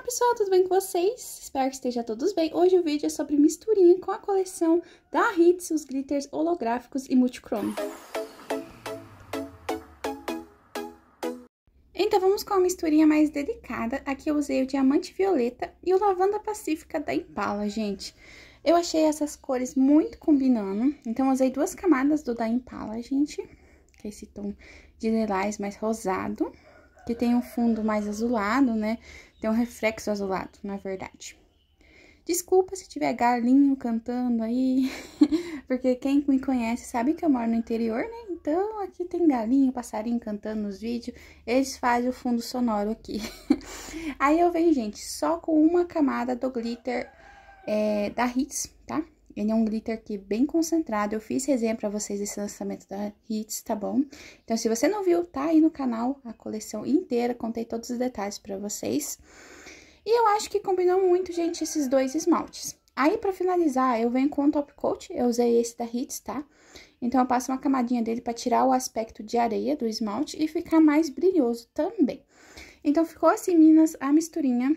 Olá pessoal, tudo bem com vocês? Espero que esteja todos bem. Hoje o vídeo é sobre misturinha com a coleção da Hits, os glitters holográficos e multichrome. Então vamos com a misturinha mais delicada. Aqui eu usei o diamante violeta e o lavanda pacífica da Impala, gente. Eu achei essas cores muito combinando, então usei duas camadas do da Impala, gente. Que é esse tom de lilás mais rosado, que tem um fundo mais azulado, né? Tem um reflexo azulado, na verdade. Desculpa se tiver galinho cantando aí, porque quem me conhece sabe que eu moro no interior, né? Então aqui tem galinho, passarinho cantando nos vídeos, eles fazem o fundo sonoro aqui. aí eu venho, gente, só com uma camada do glitter é, da Hits, tá? Ele é um glitter aqui bem concentrado, eu fiz resenha pra vocês desse lançamento da Hits, tá bom? Então, se você não viu, tá aí no canal a coleção inteira, contei todos os detalhes pra vocês. E eu acho que combinou muito, gente, esses dois esmaltes. Aí, pra finalizar, eu venho com um top coat, eu usei esse da Hits, tá? Então, eu passo uma camadinha dele pra tirar o aspecto de areia do esmalte e ficar mais brilhoso também. Então, ficou assim, minas, a misturinha.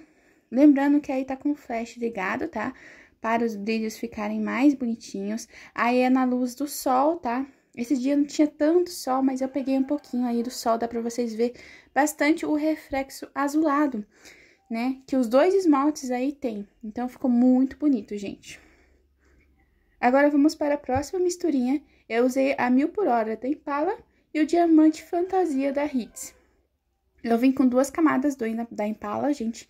Lembrando que aí tá com o flash ligado, tá? Tá? para os brilhos ficarem mais bonitinhos. Aí é na luz do sol, tá? Esse dia não tinha tanto sol, mas eu peguei um pouquinho aí do sol, dá para vocês ver bastante o reflexo azulado, né? Que os dois esmaltes aí tem. Então ficou muito bonito, gente. Agora vamos para a próxima misturinha. Eu usei a mil por hora da Impala e o diamante fantasia da Hits. Eu vim com duas camadas do, da Impala, gente,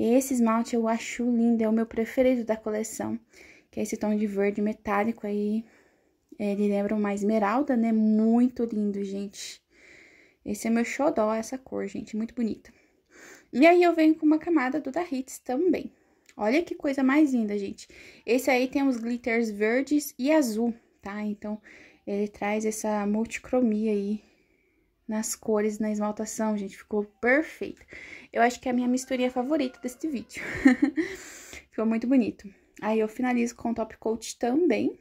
e esse esmalte eu acho lindo, é o meu preferido da coleção, que é esse tom de verde metálico aí. Ele lembra uma esmeralda, né? Muito lindo, gente. Esse é meu xodó, essa cor, gente, muito bonita. E aí eu venho com uma camada do da Hits também. Olha que coisa mais linda, gente. Esse aí tem os glitters verdes e azul, tá? Então, ele traz essa multicromia aí nas cores, na esmaltação, gente, ficou perfeito. Eu acho que é a minha misturinha favorita deste vídeo. ficou muito bonito. Aí eu finalizo com top coat também.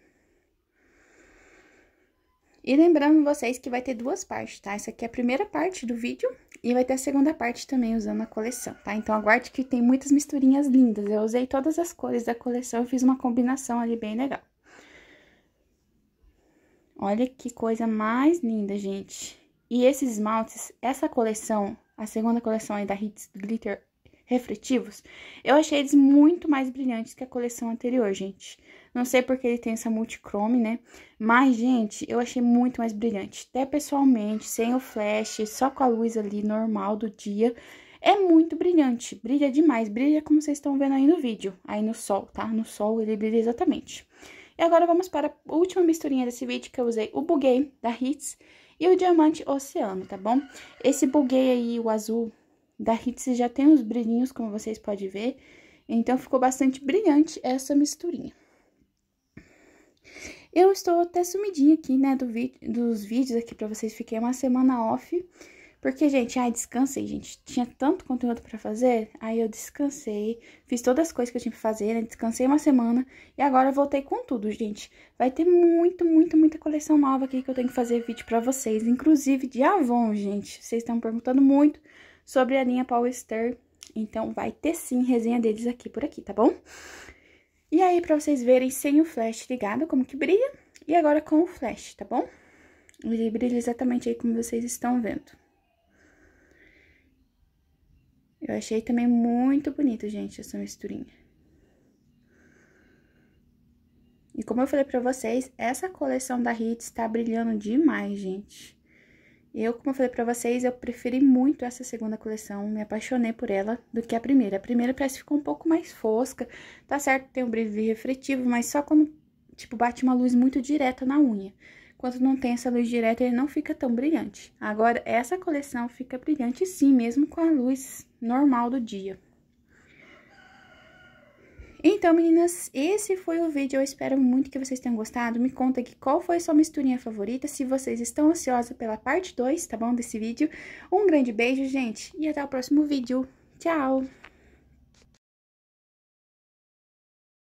E lembrando vocês que vai ter duas partes, tá? Essa aqui é a primeira parte do vídeo e vai ter a segunda parte também usando a coleção, tá? Então, aguarde que tem muitas misturinhas lindas. Eu usei todas as cores da coleção, eu fiz uma combinação ali bem legal. Olha que coisa mais linda, gente. E esses esmaltes, essa coleção, a segunda coleção aí da Hits Glitter refletivos, eu achei eles muito mais brilhantes que a coleção anterior, gente. Não sei porque ele tem essa multicrome, né? Mas, gente, eu achei muito mais brilhante. Até pessoalmente, sem o flash, só com a luz ali normal do dia. É muito brilhante, brilha demais, brilha como vocês estão vendo aí no vídeo, aí no sol, tá? No sol ele brilha exatamente. E agora vamos para a última misturinha desse vídeo que eu usei, o Buguei, da Hits, e o diamante oceano, tá bom? Esse buguei aí, o azul da Hitz já tem uns brilhinhos, como vocês podem ver, então ficou bastante brilhante essa misturinha. Eu estou até sumidinha aqui, né, do vídeo, dos vídeos aqui pra vocês, fiquei uma semana off, porque, gente, ai, descansei, gente. Tinha tanto conteúdo para fazer, aí eu descansei, fiz todas as coisas que eu tinha pra fazer, né? Descansei uma semana e agora voltei com tudo, gente. Vai ter muito, muito, muita coleção nova aqui que eu tenho que fazer vídeo para vocês, inclusive de Avon, gente. Vocês estão perguntando muito sobre a linha Power Star, então vai ter sim resenha deles aqui por aqui, tá bom? E aí, pra vocês verem sem o flash ligado, como que brilha, e agora com o flash, tá bom? Ele brilha exatamente aí como vocês estão vendo. Eu achei também muito bonito, gente, essa misturinha. E como eu falei pra vocês, essa coleção da Hits tá brilhando demais, gente. Eu, como eu falei pra vocês, eu preferi muito essa segunda coleção, me apaixonei por ela do que a primeira. A primeira parece que ficou um pouco mais fosca, tá certo, tem um brilho refletivo, mas só quando, tipo, bate uma luz muito direta na unha quando não tem essa luz direta, ele não fica tão brilhante. Agora, essa coleção fica brilhante sim, mesmo com a luz normal do dia. Então, meninas, esse foi o vídeo. Eu espero muito que vocês tenham gostado. Me conta aqui qual foi sua misturinha favorita, se vocês estão ansiosas pela parte 2, tá bom, desse vídeo. Um grande beijo, gente, e até o próximo vídeo. Tchau!